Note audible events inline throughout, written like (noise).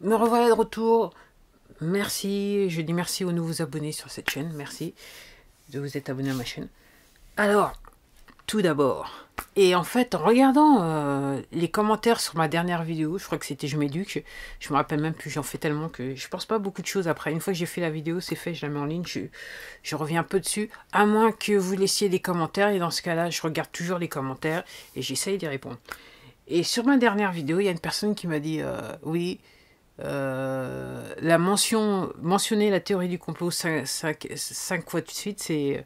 Me revoilà de retour. Merci, je dis merci aux nouveaux abonnés sur cette chaîne. Merci de vous être abonné à ma chaîne. Alors, tout d'abord, et en fait, en regardant euh, les commentaires sur ma dernière vidéo, je crois que c'était Je m'éduque, je me rappelle même plus, j'en fais tellement que je pense pas beaucoup de choses après. Une fois que j'ai fait la vidéo, c'est fait, je la mets en ligne, je, reviens un peu dessus, à moins que vous laissiez des commentaires, et dans ce cas-là, je regarde toujours les commentaires et j'essaye d'y répondre. Et sur ma dernière vidéo, il y a une personne qui m'a dit euh, Oui, euh, la mention, mentionner la théorie du complot cinq fois de suite, c'est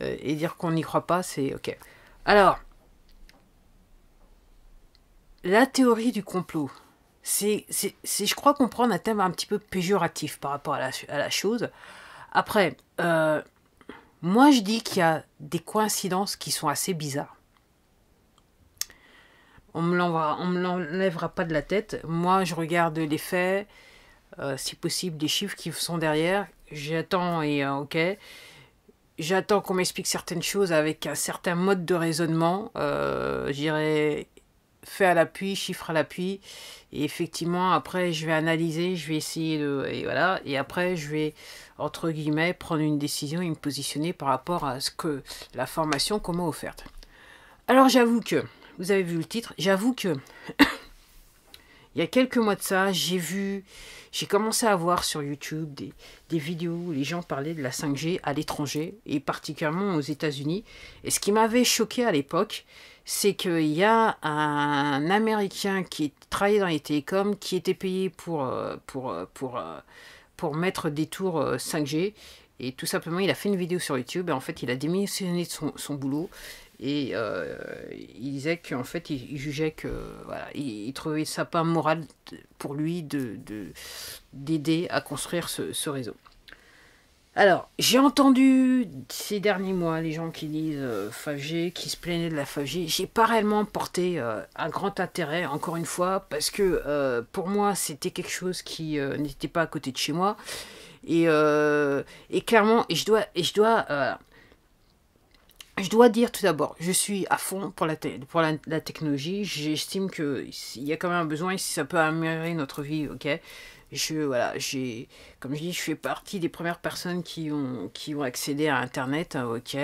euh, et dire qu'on n'y croit pas, c'est ok. Alors, la théorie du complot, c'est, je crois qu'on prend un thème un petit peu péjoratif par rapport à la, chose. Après, euh, moi je dis qu'il y a des coïncidences qui sont assez bizarres on me l'enlèvera pas de la tête. Moi, je regarde les faits, euh, si possible, les chiffres qui sont derrière. J'attends et euh, ok. J'attends qu'on m'explique certaines choses avec un certain mode de raisonnement. Euh, j'irai fait à l'appui, chiffre à l'appui. Et effectivement, après, je vais analyser, je vais essayer de. Et voilà. Et après, je vais, entre guillemets, prendre une décision et me positionner par rapport à ce que la formation qu'on m'a offerte. Alors, j'avoue que vous avez vu le titre. J'avoue que (coughs) il y a quelques mois de ça, j'ai vu, j'ai commencé à voir sur YouTube des, vidéos où les gens parlaient de la 5G à l'étranger, et particulièrement aux États-Unis. Et ce qui m'avait choqué à l'époque, c'est qu'il y a un Américain qui travaillait dans les télécoms, qui était payé pour, euh, pour, euh, pour, euh, pour mettre des tours 5G. Et tout simplement, il a fait une vidéo sur YouTube et en fait, il a démissionné de son, son boulot et euh, il disait qu'en fait, il, jugeait que. Voilà, il, trouvait ça pas moral pour lui d'aider de, d'aider à construire ce, réseau. Alors, j'ai entendu ces derniers mois les gens qui disent euh, qui se plaignaient de la 5 J'ai pas réellement porté euh, un grand intérêt, encore une fois, parce que euh, pour moi, c'était quelque chose qui n'était pas à côté de chez moi. Et, et clairement, je dois, et je dois je dois dire tout d'abord, je suis à fond pour la, pour la, technologie. J'estime qu'il y a quand même un besoin si ça peut améliorer notre vie, ok je, voilà, j'ai, comme je dis, je fais partie des premières personnes qui ont, qui ont accédé à Internet, hein, ok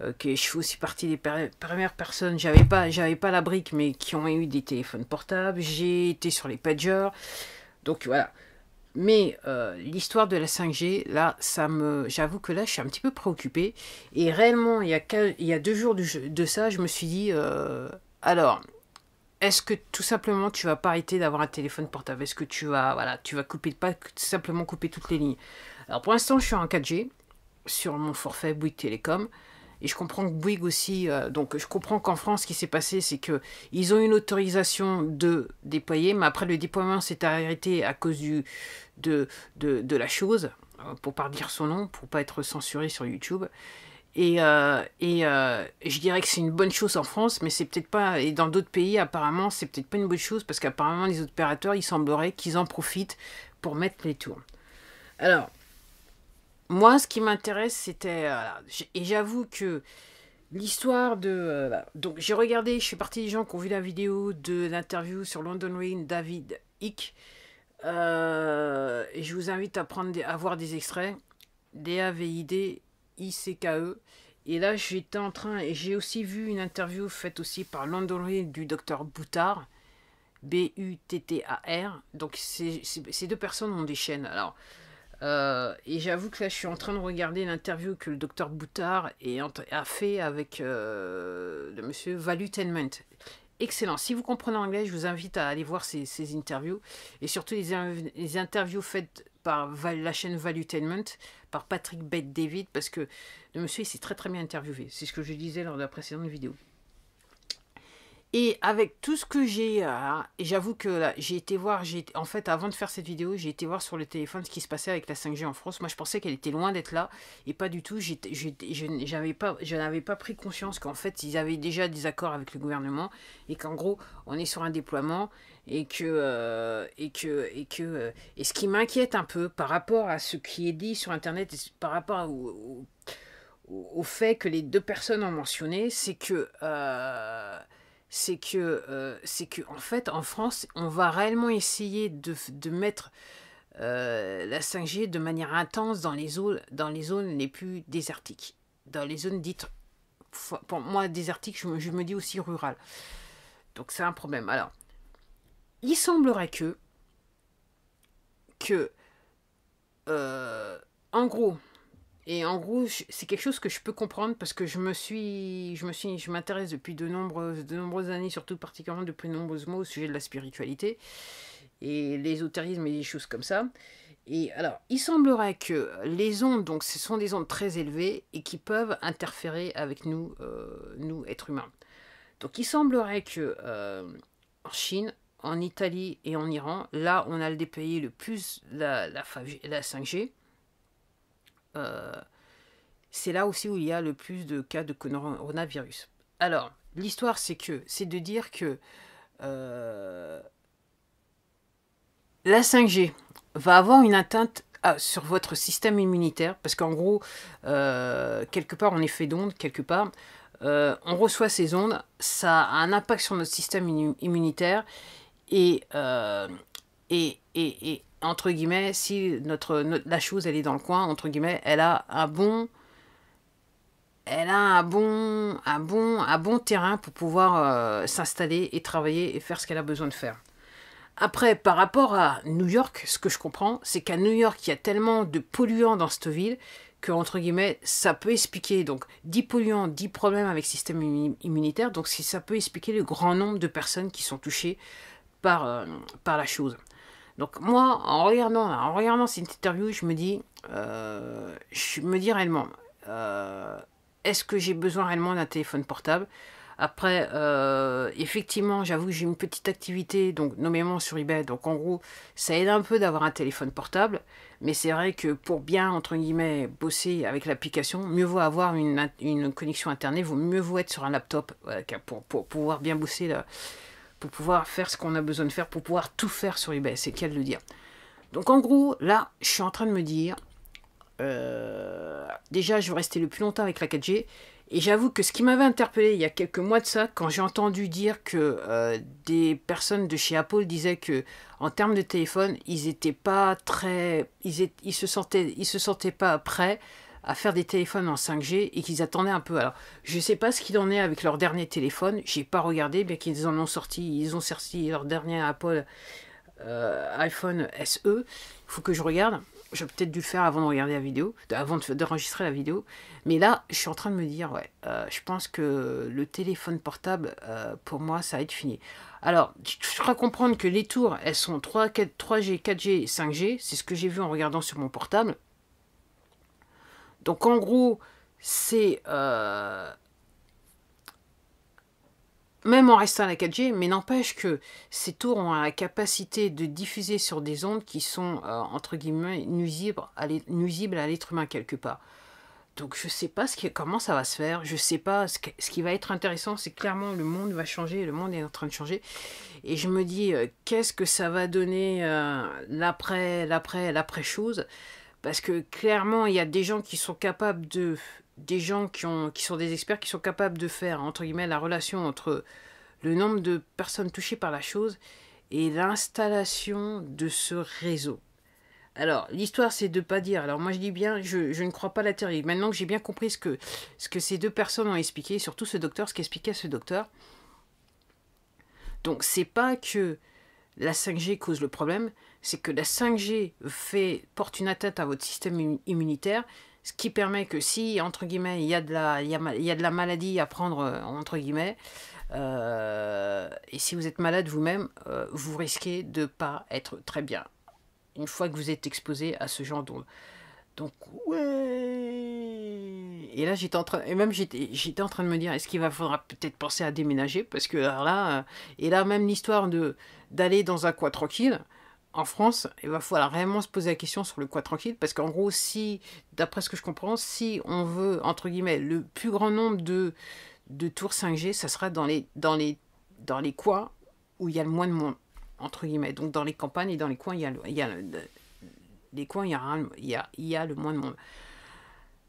je fais aussi partie des premières personnes, j'avais pas, j'avais pas la brique, mais qui ont eu des téléphones portables, j'ai été sur les pagers, donc voilà, mais euh, l'histoire de la 5G, là, ça me, j'avoue que là, je suis un petit peu préoccupée. Et réellement, il y a, deux jours de, ça, je me suis dit, euh, alors, est-ce que tout simplement tu vas pas arrêter d'avoir un téléphone portable Est-ce que tu vas, voilà, tu vas couper, pas simplement couper toutes les lignes Alors pour l'instant, je suis en 4G sur mon forfait Bouygues Télécom. Et je comprends que Bouygues aussi, euh, donc je comprends qu'en France, ce qui s'est passé, c'est que ils ont une autorisation de déployer, mais après le déploiement s'est arrêté à cause du, de, de, la chose, euh, pour pas dire son nom, pour pas être censuré sur YouTube. Et, euh, et je dirais que c'est une bonne chose en France, mais c'est peut-être pas. Et dans d'autres pays, apparemment, c'est peut-être pas une bonne chose parce qu'apparemment, les opérateurs, il semblerait qu'ils en profitent pour mettre les tours. Alors, moi, ce qui m'intéresse, c'était. Euh, et j'avoue que l'histoire de. Euh, donc, j'ai regardé, je suis partie des gens qui ont vu la vidéo de l'interview sur London Ring, David Hick. Euh, et je vous invite à, prendre à voir des extraits. D-A-V-I-D-I-C-K-E. Et là, j'étais en train. Et j'ai aussi vu une interview faite aussi par London Ring du docteur Boutard. B-U-T-T-A-R. Donc, ces deux personnes ont des chaînes. Alors. Euh, et j'avoue que là, je suis en train de regarder l'interview que le docteur Boutard a fait avec euh, le monsieur Valutainment. Excellent. Si vous comprenez anglais je vous invite à aller voir ces, interviews. Et surtout les, interviews faites par la chaîne Valutainment, par Patrick Bette David, parce que le monsieur, il s'est très très bien interviewé. C'est ce que je disais lors de la précédente vidéo. Et avec tout ce que j'ai, euh, Et j'avoue que j'ai été voir, en fait, avant de faire cette vidéo, j'ai été voir sur le téléphone ce qui se passait avec la 5G en France. Moi, je pensais qu'elle était loin d'être là, et pas du tout. je n'avais pas, pris conscience qu'en fait, ils avaient déjà des accords avec le gouvernement, et qu'en gros, on est sur un déploiement, et que, euh, et que, et que, euh, et ce qui m'inquiète un peu par rapport à ce qui est dit sur Internet, par rapport au, au, fait que les deux personnes ont mentionné, c'est que c'est que, euh, c'est que en fait, en France, on va réellement essayer de, mettre euh, la 5G de manière intense dans les, zones, dans les zones plus désertiques, dans les zones dites, pour moi, désertiques, je me, je me dis aussi rurales. Donc c'est un problème. Alors, il semblerait que, que euh, en gros, et en gros, c'est quelque chose que je peux comprendre parce que je me suis, je me suis, je m'intéresse depuis de nombreuses, de nombreuses années, surtout particulièrement depuis de nombreuses mois au sujet de la spiritualité et l'ésotérisme et des choses comme ça. Et alors, il semblerait que les ondes, donc ce sont des ondes très élevées et qui peuvent interférer avec nous, euh, nous êtres humains. Donc il semblerait que euh, en Chine, en Italie et en Iran, là on a le pays le plus la, la 5G, euh, c'est là aussi où il y a le plus de cas de coronavirus. Alors, l'histoire, c'est que, c'est de dire que euh, la 5G va avoir une atteinte ah, sur votre système immunitaire, parce qu'en gros, euh, quelque part, on est fait d'ondes, quelque part, on reçoit ces ondes, ça a un impact sur notre système immunitaire, et, et entre guillemets, si notre, la chose elle est dans le coin, entre guillemets, elle a un bon, elle a un bon, un bon, un bon terrain pour pouvoir euh, s'installer et travailler et faire ce qu'elle a besoin de faire. Après, par rapport à New York, ce que je comprends, c'est qu'à New York, il y a tellement de polluants dans cette ville que, entre guillemets, ça peut expliquer, donc, 10 polluants, 10 problèmes avec le système immunitaire, donc si ça peut expliquer le grand nombre de personnes qui sont touchées par, euh, par la chose. Donc moi, en regardant, en regardant cette interview, je me dis, euh, je me dis réellement, euh, est-ce que j'ai besoin réellement d'un téléphone portable après, euh, effectivement, j'avoue, que j'ai une petite activité, donc nommément sur eBay. Donc en gros, ça aide un peu d'avoir un téléphone portable. Mais c'est vrai que pour bien, entre guillemets, bosser avec l'application, mieux vaut avoir une, connexion Internet, vaut mieux vaut être sur un laptop pour, pour, pouvoir bien bosser là pour pouvoir faire ce qu'on a besoin de faire, pour pouvoir tout faire sur eBay, c'est le le dire. Donc en gros, là, je suis en train de me dire, euh, déjà, je veux rester le plus longtemps avec la 4G, et j'avoue que ce qui m'avait interpellé il y a quelques mois de ça, quand j'ai entendu dire que euh, des personnes de chez Apple disaient que, en termes de téléphone, ils étaient pas très, ils, se sentaient, ils se sentaient pas prêts à faire des téléphones en 5G et qu'ils attendaient un peu. Alors, je ne sais pas ce qu'il en est avec leur dernier téléphone, Je n'ai pas regardé, bien qu'ils en ont sorti, ils ont sorti leur dernier Apple euh, iPhone SE. Il faut que je regarde. J'aurais peut-être dû le faire avant de regarder la vidéo, avant d'enregistrer la vidéo. Mais là, je suis en train de me dire, ouais, euh, je pense que le téléphone portable, euh, pour moi, ça va être fini. Alors, tu feras comprendre que les tours, elles sont 3, 3G, 4G, 5G. C'est ce que j'ai vu en regardant sur mon portable. Donc en gros, c'est... Euh, même en restant à la 4G, mais n'empêche que ces tours ont la capacité de diffuser sur des ondes qui sont, euh, entre guillemets, nuisibles à l'être humain quelque part. Donc je ne sais pas ce qui, comment ça va se faire, je ne sais pas, ce, qui va être intéressant, c'est clairement le monde va changer, le monde est en train de changer. Et je me dis, euh, qu'est-ce que ça va donner l'après, l'après, l'après-chose parce que clairement, il y a des gens qui sont capables de... Des gens qui, ont, qui sont des experts qui sont capables de faire, entre guillemets, la relation entre le nombre de personnes touchées par la chose et l'installation de ce réseau. Alors, l'histoire, c'est de ne pas dire. Alors, moi, je dis bien, je, ne crois pas la théorie. Maintenant que j'ai bien compris ce que, ce que ces deux personnes ont expliqué, surtout ce docteur, ce qu'expliquait ce docteur. Donc, c'est pas que la 5G cause le problème, c'est que la 5G fait, porte une atteinte à votre système immunitaire, ce qui permet que si, entre guillemets, il y, a de la, il de la maladie à prendre, euh, entre guillemets, euh, et si vous êtes malade vous-même, euh, vous risquez de ne pas être très bien une fois que vous êtes exposé à ce genre d'ondes. Donc, ouais, et là, j'étais en train, et même j'étais, en train de me dire, est-ce qu'il va falloir peut-être penser à déménager Parce que là, euh, et là, même l'histoire de d'aller dans un coin tranquille, en France, il va falloir vraiment se poser la question sur le coin tranquille, parce qu'en gros, si, d'après ce que je comprends, si on veut, entre guillemets, le plus grand nombre de, de tours 5G, ça sera dans les, dans, les, dans les coins où il y a le moins de monde, entre guillemets. Donc dans les campagnes et dans les coins, il y a, il coins, il il y a, il y a le moins de monde.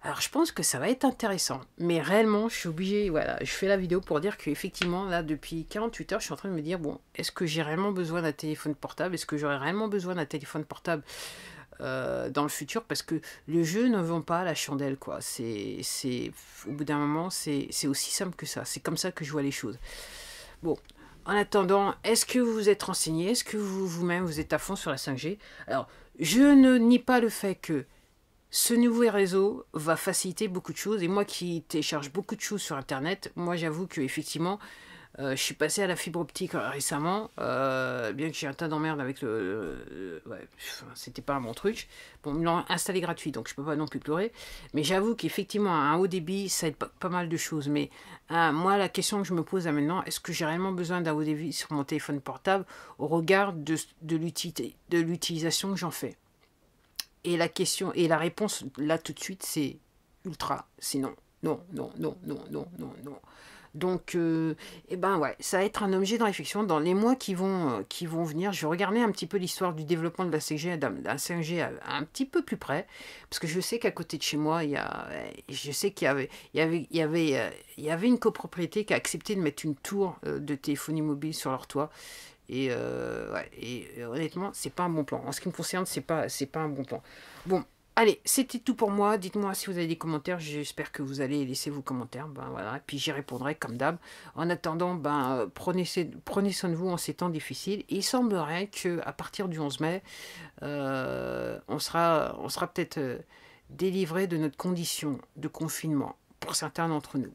Alors je pense que ça va être intéressant. Mais réellement, je suis obligé, voilà, je fais la vidéo pour dire qu'effectivement, là, depuis 48 heures, je suis en train de me dire, bon, est-ce que j'ai réellement besoin d'un téléphone portable Est-ce que j'aurais réellement besoin d'un téléphone portable euh, dans le futur parce que le jeu ne vend pas la chandelle quoi c'est au bout d'un moment c'est aussi simple que ça c'est comme ça que je vois les choses bon en attendant est-ce que vous vous êtes renseigné est-ce que vous vous-même vous êtes à fond sur la 5G alors je ne nie pas le fait que ce nouveau réseau va faciliter beaucoup de choses. Et moi qui télécharge beaucoup de choses sur Internet, moi j'avoue que effectivement, euh, je suis passé à la fibre optique euh, récemment, euh, bien que j'ai un tas d'emmerdes avec le. ouais, c'était pas mon truc. Bon, me l'ont installé gratuit, donc je peux pas non plus pleurer. Mais j'avoue qu'effectivement, un haut débit, ça aide pas, mal de choses. Mais hein, moi, la question que je me pose maintenant, est-ce que j'ai réellement besoin d'un haut débit sur mon téléphone portable au regard de, de l'utilisation que j'en fais et la question et la réponse là tout de suite, c'est ultra. Sinon, non, non, non, non, non, non, non. Donc, euh, eh ben ouais, ça va être un objet de réflexion dans les mois qui vont, euh, qui vont venir. Je vais regarder un petit peu l'histoire du développement de la CG g la un petit peu plus près, parce que je sais qu'à côté de chez moi, il y je sais qu'il y avait, il y avait, il y avait, euh, il y avait une copropriété qui a accepté de mettre une tour de téléphonie mobile sur leur toit. Et, honnêtement, euh, ouais, et euh, honnêtement, c'est pas un bon plan. En ce qui me concerne, c'est pas, pas un bon plan. Bon, allez, c'était tout pour moi. Dites-moi si vous avez des commentaires. J'espère que vous allez laisser vos commentaires. Ben voilà, et puis j'y répondrai comme d'hab. En attendant, ben euh, prenez, prenez soin de vous en ces temps difficiles. il semblerait que à partir du 11 mai, on sera, on sera peut-être délivré de notre condition de confinement pour certains d'entre nous.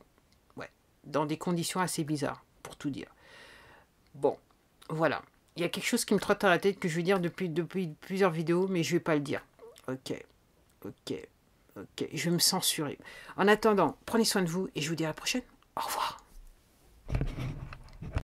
Ouais, dans des conditions assez bizarres, pour tout dire. Bon, voilà. Il y a quelque chose qui me trotte à la tête que je veux dire depuis, depuis plusieurs vidéos, mais je ne vais pas le dire. Ok. Ok. Ok. Je vais me censurer. En attendant, prenez soin de vous et je vous dis à la prochaine. Au revoir.